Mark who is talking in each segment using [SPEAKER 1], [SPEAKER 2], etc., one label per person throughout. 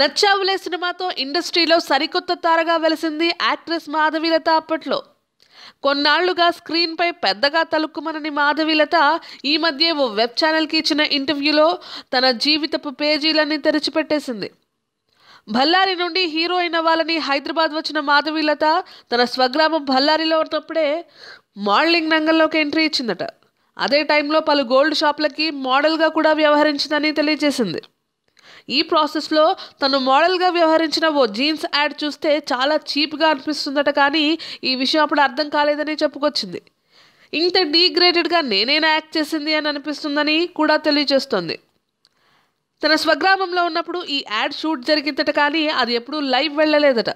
[SPEAKER 1] నచ్చావులే సినిమాతో ఇండస్ట్రీలో సరికొత్త తారగా వెలిసింది యాక్ట్రెస్ మాధవీలత అప్పట్లో కొన్నాళ్లుగా స్క్రీన్పై పెద్దగా తలుక్కుమనని మాధవీలత ఈ మధ్య ఓ వెబ్ ఛానల్కి ఇచ్చిన ఇంటర్వ్యూలో తన జీవితపు పేజీలన్నీ తెరిచిపెట్టేసింది బల్లారి నుండి అయిన వాళ్ళని హైదరాబాద్ వచ్చిన మాధవీలత తన స్వగ్రామం బల్లారిలో ఉన్నప్పుడే మోడలింగ్ రంగంలోకి ఎంట్రీ ఇచ్చిందట అదే టైంలో పలు గోల్డ్ షాపులకి మోడల్గా కూడా వ్యవహరించిందని తెలియజేసింది ఈ ప్రాసెస్లో తను మోడల్గా వ్యవహరించిన ఓ జీన్స్ యాడ్ చూస్తే చాలా చీప్గా అనిపిస్తుందట కానీ ఈ విషయం అప్పుడు అర్థం కాలేదని చెప్పుకొచ్చింది ఇంత డీగ్రేడెడ్గా నేనైనా యాక్ట్ చేసింది అని అనిపిస్తుందని కూడా తెలియజేస్తోంది తన స్వగ్రామంలో ఉన్నప్పుడు ఈ యాడ్ షూట్ జరిగిందట కానీ అది ఎప్పుడూ లైవ్ వెళ్ళలేదట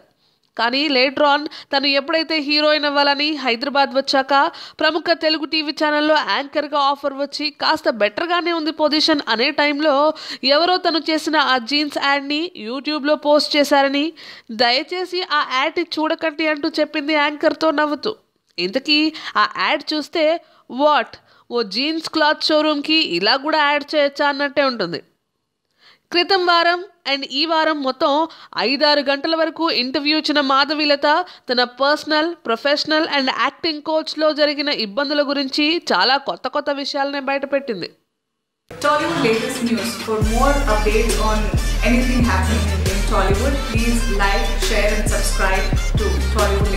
[SPEAKER 1] కానీ లేటర్ ఆన్ తను ఎప్పుడైతే హీరోయిన్ అవ్వాలని హైదరాబాద్ వచ్చాక ప్రముఖ తెలుగు టీవీ ఛానల్లో యాంకర్గా ఆఫర్ వచ్చి కాస్త బెటర్గానే ఉంది పొజిషన్ అనే టైంలో ఎవరో తను చేసిన ఆ జీన్స్ యాడ్ని యూట్యూబ్లో పోస్ట్ చేశారని దయచేసి ఆ యాడ్ చూడకండి అంటూ చెప్పింది యాంకర్తో నవ్వుతూ ఇంతకీ ఆ యాడ్ చూస్తే వాట్ ఓ జీన్స్ క్లాత్ షోరూమ్కి ఇలా కూడా యాడ్ చేయొచ్చా అన్నట్టే ఉంటుంది క్రితం వారం అండ్ ఈ వారం మొత్తం ఐదారు గంటల వరకు ఇంటర్వ్యూ ఇచ్చిన మాధవిలత తన పర్సనల్ ప్రొఫెషనల్ అండ్ యాక్టింగ్ కోచ్లో జరిగిన ఇబ్బందుల గురించి చాలా కొత్త కొత్త విషయాలనే బయటపెట్టింది టాలీవుడ్